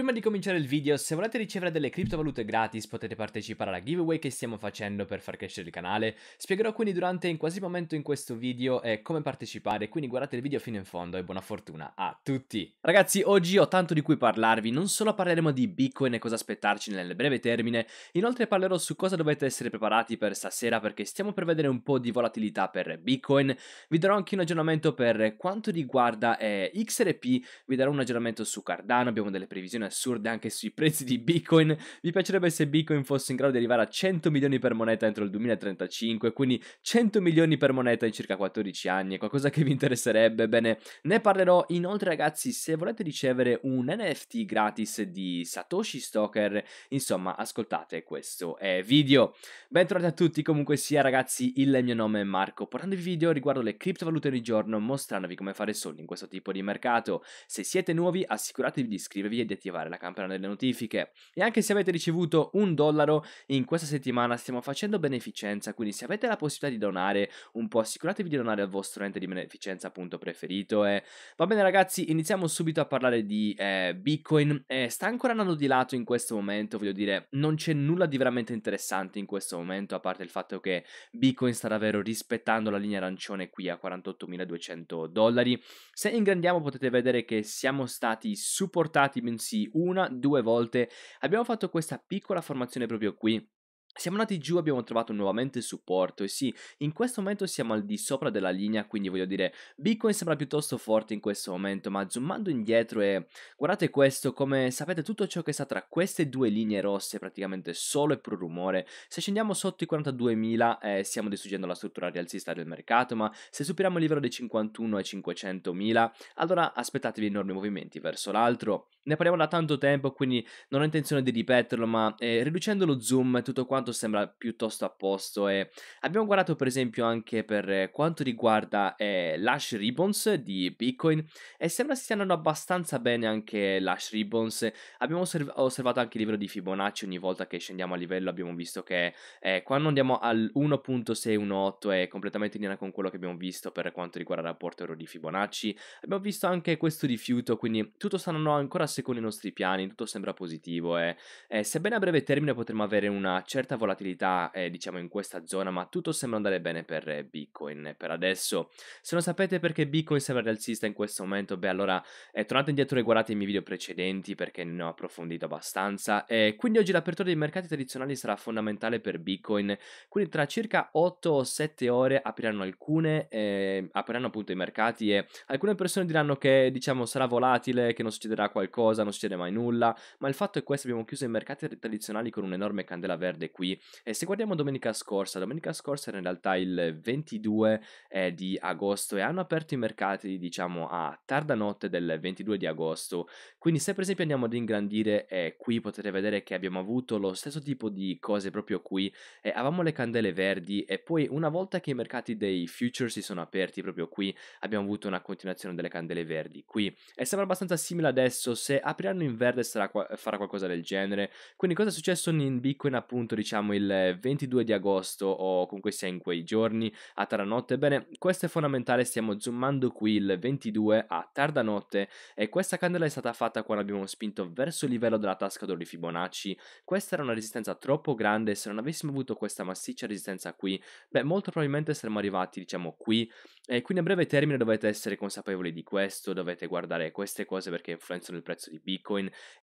Prima di cominciare il video, se volete ricevere delle criptovalute gratis potete partecipare alla giveaway che stiamo facendo per far crescere il canale. Spiegherò quindi durante in qualsiasi momento in questo video eh, come partecipare, quindi guardate il video fino in fondo e buona fortuna a tutti! Ragazzi, oggi ho tanto di cui parlarvi, non solo parleremo di Bitcoin e cosa aspettarci nel breve termine, inoltre parlerò su cosa dovete essere preparati per stasera perché stiamo per vedere un po' di volatilità per Bitcoin, vi darò anche un aggiornamento per quanto riguarda eh, XRP, vi darò un aggiornamento su Cardano, abbiamo delle previsioni assurde anche sui prezzi di Bitcoin. Vi piacerebbe se Bitcoin fosse in grado di arrivare a 100 milioni per moneta entro il 2035, quindi 100 milioni per moneta in circa 14 anni, è qualcosa che vi interesserebbe. Bene, ne parlerò. Inoltre ragazzi, se volete ricevere un NFT gratis di Satoshi Stoker, insomma, ascoltate questo eh, video. Bentornati a tutti, comunque sia ragazzi, il mio nome è Marco, portandovi video riguardo le criptovalute ogni giorno, mostrandovi come fare soldi in questo tipo di mercato. Se siete nuovi, assicuratevi di iscrivervi e di attivare attivare la campana delle notifiche. E anche se avete ricevuto un dollaro, in questa settimana stiamo facendo beneficenza, quindi se avete la possibilità di donare un po', assicuratevi di donare al vostro ente di beneficenza appunto preferito. E eh. Va bene ragazzi, iniziamo subito a parlare di eh, Bitcoin. Eh, sta ancora andando di lato in questo momento, voglio dire, non c'è nulla di veramente interessante in questo momento, a parte il fatto che Bitcoin sta davvero rispettando la linea arancione qui a 48.200 dollari. Se ingrandiamo potete vedere che siamo stati supportati mensili una, due volte. Abbiamo fatto questa piccola formazione proprio qui siamo andati giù, abbiamo trovato nuovamente il supporto e sì, in questo momento siamo al di sopra della linea, quindi voglio dire, Bitcoin sembra piuttosto forte in questo momento, ma zoomando indietro e guardate questo, come sapete tutto ciò che sta tra queste due linee rosse praticamente solo e puro rumore, se scendiamo sotto i 42.000 eh, stiamo distruggendo la struttura rialzista del mercato, ma se superiamo il livello dei 51 e 500.000, allora aspettatevi enormi movimenti verso l'altro, ne parliamo da tanto tempo, quindi non ho intenzione di ripeterlo, ma eh, riducendo lo zoom e tutto quanto quanto sembra piuttosto a posto e abbiamo guardato per esempio anche per quanto riguarda eh, l'hash ribbons di Bitcoin e sembra stia andando abbastanza bene anche l'Ash ribbons. Abbiamo osserv- osservato anche il livello di Fibonacci ogni volta che scendiamo a livello abbiamo visto che eh, quando andiamo al 1.618 è completamente in linea con quello che abbiamo visto per quanto riguarda il rapporto euro di Fibonacci. Abbiamo visto anche questo rifiuto, quindi tutto sta andando ancora secondo i nostri piani, tutto sembra positivo e eh, sebbene a breve termine potremo avere una certa certa volatilità eh, diciamo in questa zona, ma tutto sembra andare bene per eh, Bitcoin per adesso. Se non sapete perché Bitcoin sembra alzista in questo momento, beh allora eh, tornate indietro e guardate i miei video precedenti perché ne ho approfondito abbastanza. Eh, quindi oggi l'apertura dei mercati tradizionali sarà fondamentale per Bitcoin, quindi tra circa 8 o 7 ore apriranno alcune, ehm, apriranno appunto i mercati e alcune persone diranno che diciamo sarà volatile, che non succederà qualcosa, non succede mai nulla, ma il fatto è questo, abbiamo chiuso i mercati tradizionali con un'enorme candela verde qui qui. E se guardiamo domenica scorsa, domenica scorsa era in realtà il 22 eh, di agosto e hanno aperto i mercati, diciamo, a tarda notte del 22 di agosto. Quindi se per esempio andiamo ad ingrandire eh, qui potete vedere che abbiamo avuto lo stesso tipo di cose proprio qui. Eh, avevamo le candele verdi e poi una volta che i mercati dei futures si sono aperti proprio qui, abbiamo avuto una continuazione delle candele verdi qui. E sembra abbastanza simile adesso, se apriranno in verde sarà, farà qualcosa del genere. Quindi cosa è successo in Bitcoin appunto? Dicevo diciamo il 22 di agosto o comunque sia in quei giorni a Taranotte, bene, questo è fondamentale, stiamo zoomando qui il 22 a tarda notte e questa candela è stata fatta quando abbiamo spinto verso il livello della tasca d'oro di Fibonacci, questa era una resistenza troppo grande, se non avessimo avuto questa massiccia resistenza qui, beh, molto probabilmente saremmo arrivati, diciamo, qui e quindi a breve termine dovete essere consapevoli di questo, dovete guardare queste cose perché influenzano il prezzo di Bitcoin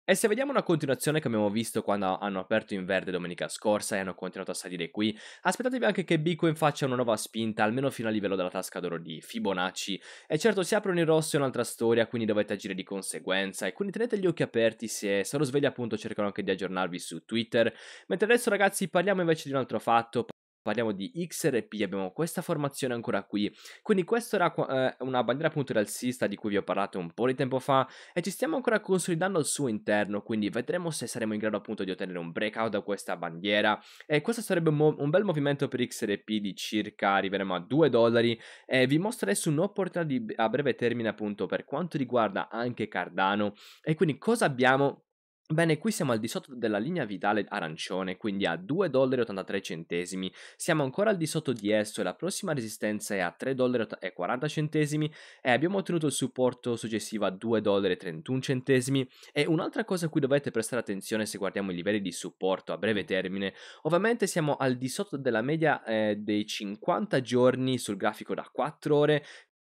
e se vediamo una continuazione che abbiamo visto quando hanno aperto in verde domenica scorsa e hanno continuato a salire qui, aspettatevi anche che Bitcoin faccia una nuova spinta, almeno fino al livello della tasca d'oro di Fibonacci. E certo, se aprono in rosso è un'altra storia, quindi dovete agire di conseguenza. E quindi tenete gli occhi aperti se sono svegli appunto cercherò anche di aggiornarvi su Twitter. Mentre adesso ragazzi parliamo invece di un altro fatto, parliamo di XRP, abbiamo questa formazione ancora qui. Quindi questa era eh, una bandiera appunto razzista di cui vi ho parlato un po' di tempo fa e ci stiamo ancora consolidando al suo interno, quindi vedremo se saremo in grado appunto di ottenere un breakout da questa bandiera e questo sarebbe un, mo- un bel movimento per XRP di circa, arriveremo a 2 dollari e vi mostro adesso un'opportunità di- a breve termine appunto per quanto riguarda anche Cardano e quindi cosa abbiamo Bene, qui siamo al di sotto della linea vitale arancione, quindi a 2,83$, dollari. siamo ancora al di sotto di esso e la prossima resistenza è a 3,40$ dollari e abbiamo ottenuto il supporto successivo a 2,31$ dollari. e un'altra cosa a cui dovete prestare attenzione se guardiamo i livelli di supporto a breve termine, ovviamente siamo al di sotto della media eh, dei 50 giorni sul grafico da 4 ore,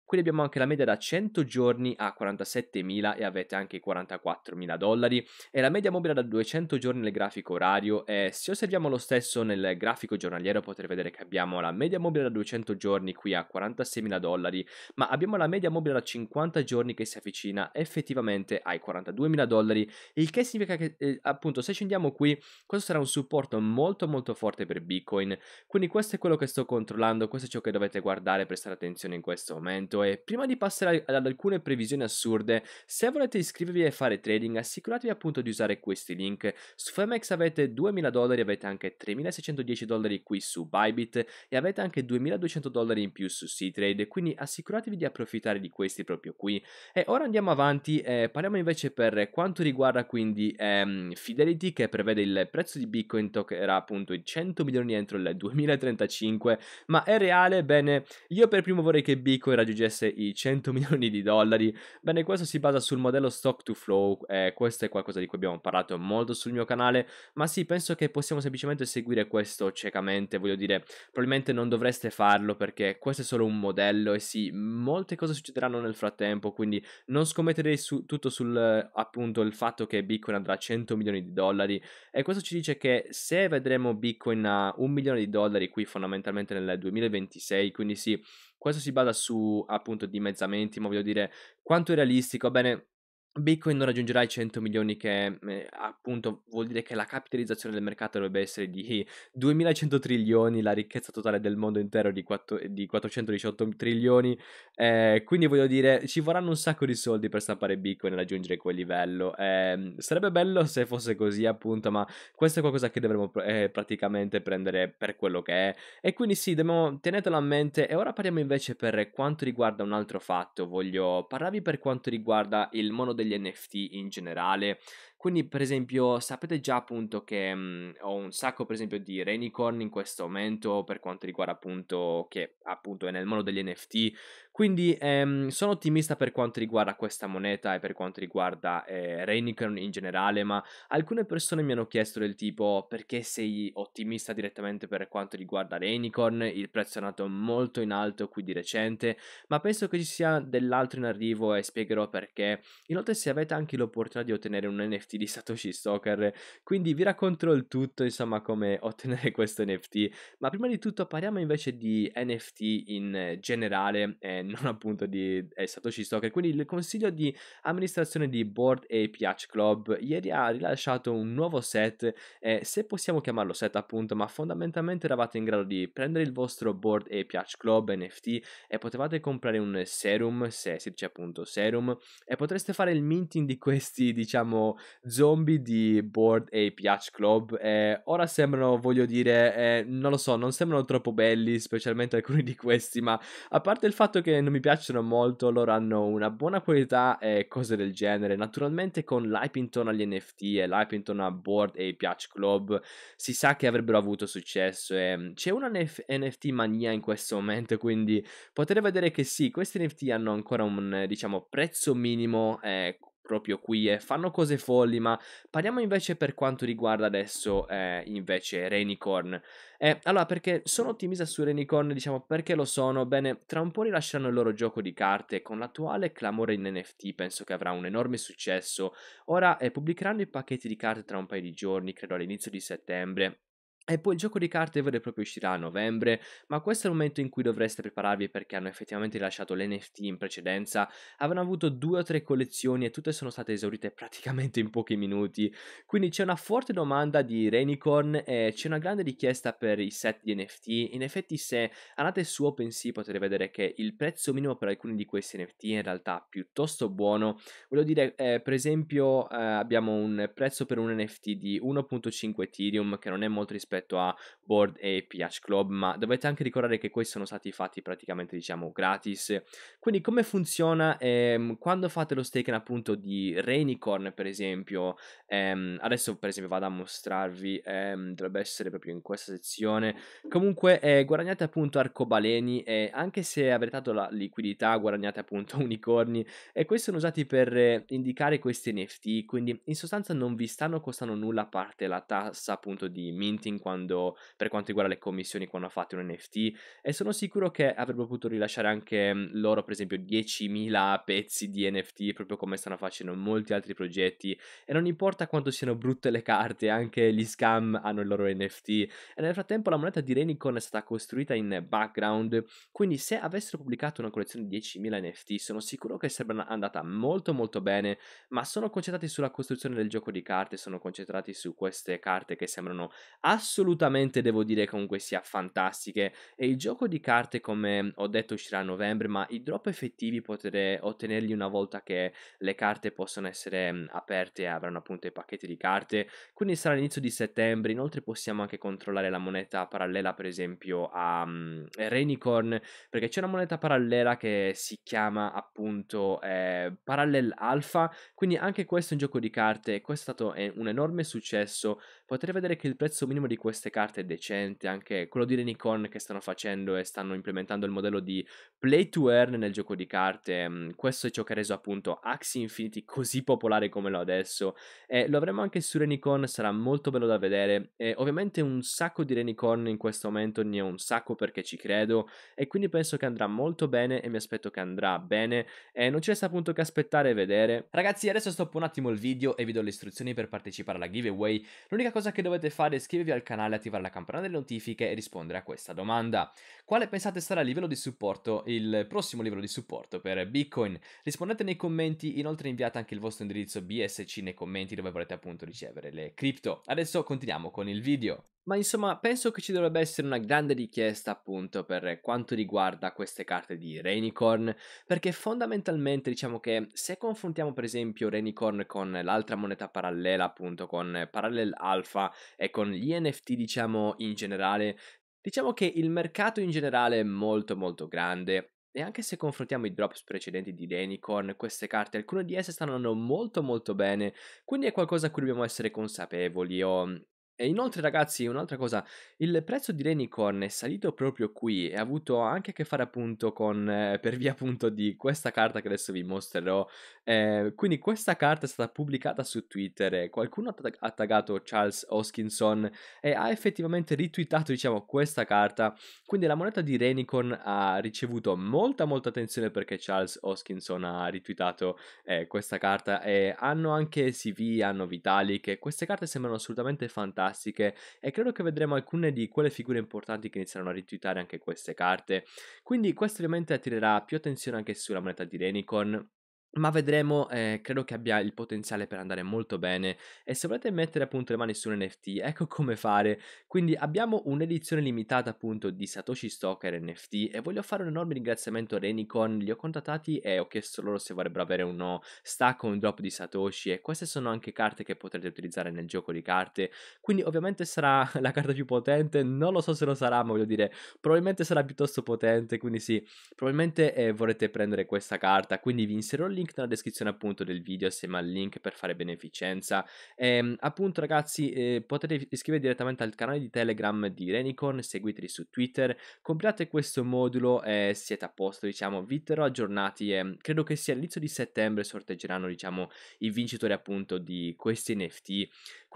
Qui abbiamo anche la media da 100 giorni a 47.000 e avete anche i 44.000 dollari e la media mobile da 200 giorni nel grafico orario e se osserviamo lo stesso nel grafico giornaliero potrete vedere che abbiamo la media mobile da 200 giorni qui a 46.000 dollari ma abbiamo la media mobile da 50 giorni che si avvicina effettivamente ai 42.000 dollari il che significa che eh, appunto se scendiamo qui questo sarà un supporto molto molto forte per Bitcoin quindi questo è quello che sto controllando questo è ciò che dovete guardare e prestare attenzione in questo momento subito e prima di passare ad alcune previsioni assurde, se volete iscrivervi e fare trading assicuratevi appunto di usare questi link. Su Femex avete 2000 dollari, avete anche 3610 dollari qui su Bybit e avete anche 2200 dollari in più su c quindi assicuratevi di approfittare di questi proprio qui. E ora andiamo avanti, eh, parliamo invece per quanto riguarda quindi ehm, Fidelity che prevede il prezzo di Bitcoin toccherà appunto i 100 milioni entro il 2035, ma è reale? Bene, io per primo vorrei che Bitcoin raggiungesse raggiungesse i 100 milioni di dollari. Bene, questo si basa sul modello stock to flow, eh, questo è qualcosa di cui abbiamo parlato molto sul mio canale, ma sì, penso che possiamo semplicemente seguire questo ciecamente, voglio dire, probabilmente non dovreste farlo perché questo è solo un modello e sì, molte cose succederanno nel frattempo, quindi non scommetterei su, tutto sul appunto il fatto che Bitcoin andrà a 100 milioni di dollari e questo ci dice che se vedremo Bitcoin a 1 milione di dollari qui fondamentalmente nel 2026, quindi sì, questo si basa su appunto dimezzamenti, ma voglio dire quanto è realistico. Bene, Bitcoin non raggiungerà i 100 milioni che mm, eh, appunto vuol dire che la capitalizzazione del mercato dovrebbe essere di 2100 trilioni, la ricchezza totale del mondo intero di, 4, di 418 trilioni, eh, quindi voglio dire ci vorranno un sacco di soldi per stampare Bitcoin e raggiungere quel livello, eh, sarebbe bello se fosse così appunto, ma questo è qualcosa che dovremmo eh, praticamente prendere per quello che è e quindi sì, dobbiamo, tenetelo a mente e ora parliamo invece per quanto riguarda un altro fatto, voglio parlarvi per quanto riguarda il mondo del degli NFT in generale. Quindi, per esempio, sapete già appunto che mh, mhmm, ho un sacco, per esempio, di Renicorn in questo momento per quanto riguarda appunto che appunto è nel mondo degli NFT, quindi ehm, sono ottimista per quanto riguarda questa moneta e per quanto riguarda eh, Reinicron in generale, ma alcune persone mi hanno chiesto del tipo perché sei ottimista direttamente per quanto riguarda Reinicron, il prezzo è andato molto in alto qui di recente, ma penso che ci sia dell'altro in arrivo e spiegherò perché. Inoltre se avete anche l'opportunità di ottenere un NFT di Satoshi Stoker, quindi vi racconterò il tutto, insomma, come ottenere questo NFT, ma prima di tutto parliamo invece di NFT in generale. Eh, non appunto di Satoshi Stoker. Quindi il consiglio di amministrazione di Board Ape Yacht Club ieri ha rilasciato un nuovo set, eh, se possiamo chiamarlo set appunto, ma fondamentalmente eravate in grado di prendere il vostro Board Ape Yacht Club NFT e potevate comprare un serum, se si dice appunto serum, e potreste fare il minting di questi, diciamo, zombie di Board Ape Yacht Club. Eh, ora sembrano, voglio dire, eh, non lo so, non sembrano troppo belli, specialmente alcuni di questi, ma a parte il fatto che non mi piacciono molto, loro hanno una buona qualità e cose del genere. Naturalmente con l'hype intorno agli NFT e l'hype intorno a Board e i Piatch Club si sa che avrebbero avuto successo e ehm, c'è una NF- NFT mania in questo momento, quindi potrei vedere che sì, questi NFT hanno ancora un diciamo prezzo minimo eh, proprio qui e eh, fanno cose folli, ma parliamo invece per quanto riguarda adesso eh, invece Renicorn. Eh, allora, perché sono ottimista su Renicorn, diciamo perché lo sono? Bene, tra un po' rilasceranno il loro gioco di carte con l'attuale clamore in NFT, penso che avrà un enorme successo. Ora eh, pubblicheranno i pacchetti di carte tra un paio di giorni, credo all'inizio di settembre, e poi il gioco di carte vero e proprio uscirà a novembre, ma questo è il momento in cui dovreste prepararvi perché hanno effettivamente rilasciato l'NFT in precedenza, avevano avuto due o tre collezioni e tutte sono state esaurite praticamente in pochi minuti, quindi c'è una forte domanda di Renicorn e c'è una grande richiesta per i set di NFT, in effetti se andate su OpenSea potete vedere che il prezzo minimo per alcuni di questi NFT è in realtà piuttosto buono, voglio dire eh, per esempio eh, abbiamo un prezzo per un NFT di 1.5 Ethereum che non è molto rispetto rispetto a Board Ape Yacht Club, ma dovete anche ricordare che questi sono stati fatti praticamente, diciamo, gratis. Quindi come funziona ehm, quando fate lo staking appunto di Rainicorn, per esempio, ehm, adesso per esempio vado a mostrarvi, ehm, dovrebbe essere proprio in questa sezione, comunque eh, guadagnate appunto arcobaleni e anche se avete dato la liquidità guadagnate appunto unicorni e questi sono usati per eh, indicare questi NFT, quindi in sostanza non vi stanno costando nulla a parte la tassa appunto di minting quando, per quanto riguarda le commissioni quando ha fatto un NFT e sono sicuro che avrebbero potuto rilasciare anche mhmm, loro per esempio 10.000 pezzi di NFT proprio come stanno facendo molti altri progetti e non importa quanto siano brutte le carte anche gli scam hanno il loro NFT e nel frattempo la moneta di Renicon è stata costruita in background quindi se avessero pubblicato una collezione di 10.000 NFT sono sicuro che sarebbe andata molto molto bene ma sono concentrati sulla costruzione del gioco di carte sono concentrati su queste carte che sembrano assolutamente assolutamente devo dire comunque sia fantastiche e il gioco di carte come ho detto uscirà a novembre ma i drop effettivi potete ottenerli una volta che le carte possono essere aperte e avranno appunto i pacchetti di carte quindi sarà all'inizio di settembre inoltre possiamo anche controllare la moneta parallela per esempio a um, Renicorn perché c'è una moneta parallela che si chiama appunto eh, Parallel Alpha quindi anche questo è un gioco di carte questo è stato un enorme successo potrete vedere che il prezzo minimo di queste carte è decente, anche quello di Renicon che stanno facendo e stanno implementando il modello di play to earn nel gioco di carte, mhmm, questo è ciò che ha reso appunto Axie Infinity così popolare come lo adesso e eh, lo avremo anche su Renicon, sarà molto bello da vedere e eh, ovviamente un sacco di Renicon in questo momento ne ho un sacco perché ci credo e quindi penso che andrà molto bene e mi aspetto che andrà bene e eh, non ci resta appunto che aspettare e vedere. Ragazzi adesso stoppo un attimo il video e vi do le istruzioni per partecipare alla giveaway, l'unica cosa che dovete fare è scrivervi al canale, attivare la campanella delle notifiche e rispondere a questa domanda. Quale pensate sarà il livello di supporto, il prossimo livello di supporto per Bitcoin? Rispondete nei commenti, inoltre inviate anche il vostro indirizzo BSC nei commenti dove volete appunto ricevere le cripto. Adesso continuiamo con il video. Ma insomma, penso che ci dovrebbe essere una grande richiesta appunto per quanto riguarda queste carte di Rainicorn, perché fondamentalmente diciamo che se confrontiamo per esempio Rainicorn con l'altra moneta parallela appunto con Parallel Alpha e con gli NFT diciamo in generale, diciamo che il mercato in generale è molto molto grande e anche se confrontiamo i drops precedenti di Renicorn, queste carte, alcune di esse stanno andando molto molto bene, quindi è qualcosa a cui dobbiamo essere consapevoli. Io e inoltre, ragazzi, un'altra cosa, il prezzo di Renicorn è salito proprio qui e ha avuto anche a che fare appunto con, eh, per via appunto di questa carta che adesso vi mostrerò. Eh, quindi questa carta è stata pubblicata su Twitter, qualcuno ha, tag taggato Charles Hoskinson e ha effettivamente ritweetato, diciamo, questa carta. Quindi la moneta di Renicorn ha ricevuto molta molta attenzione perché Charles Hoskinson ha ritweetato eh, questa carta e hanno anche CV, hanno Vitalik e queste carte sembrano assolutamente fantastiche classiche e credo che vedremo alcune di quelle figure importanti che inizieranno a ritwittare anche queste carte. Quindi questo ovviamente attirerà più attenzione anche sulla moneta di Renicon ma vedremo, eh, credo che abbia il potenziale per andare molto bene e se volete mettere appunto le mani su un NFT, ecco come fare. Quindi abbiamo un'edizione limitata appunto di Satoshi Stoker NFT e voglio fare un enorme ringraziamento a Renicon, li ho contattati e ho chiesto loro se vorrebbero avere uno stack o un drop di Satoshi e queste sono anche carte che potrete utilizzare nel gioco di carte, quindi ovviamente sarà la carta più potente, non lo so se lo sarà, ma voglio dire, probabilmente sarà piuttosto potente, quindi sì, probabilmente eh, vorrete prendere questa carta, quindi vi inserirò il link link nella descrizione appunto del video assieme al link per fare beneficenza. E, ehm, appunto ragazzi eh, potete iscrivervi direttamente al canale di Telegram di Renicorn, seguiteli su Twitter, compilate questo modulo e siete a posto diciamo, vi terrò aggiornati e credo che sia all'inizio di settembre sorteggeranno diciamo i vincitori appunto di questi NFT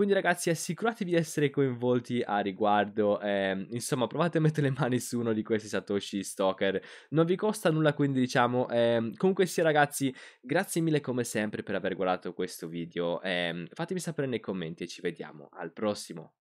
quindi ragazzi assicuratevi di essere coinvolti a riguardo, eh, insomma provate a mettere le mani su uno di questi Satoshi Stalker, non vi costa nulla quindi diciamo, eh, comunque sì ragazzi grazie mille come sempre per aver guardato questo video, eh, fatemi sapere nei commenti e ci vediamo al prossimo.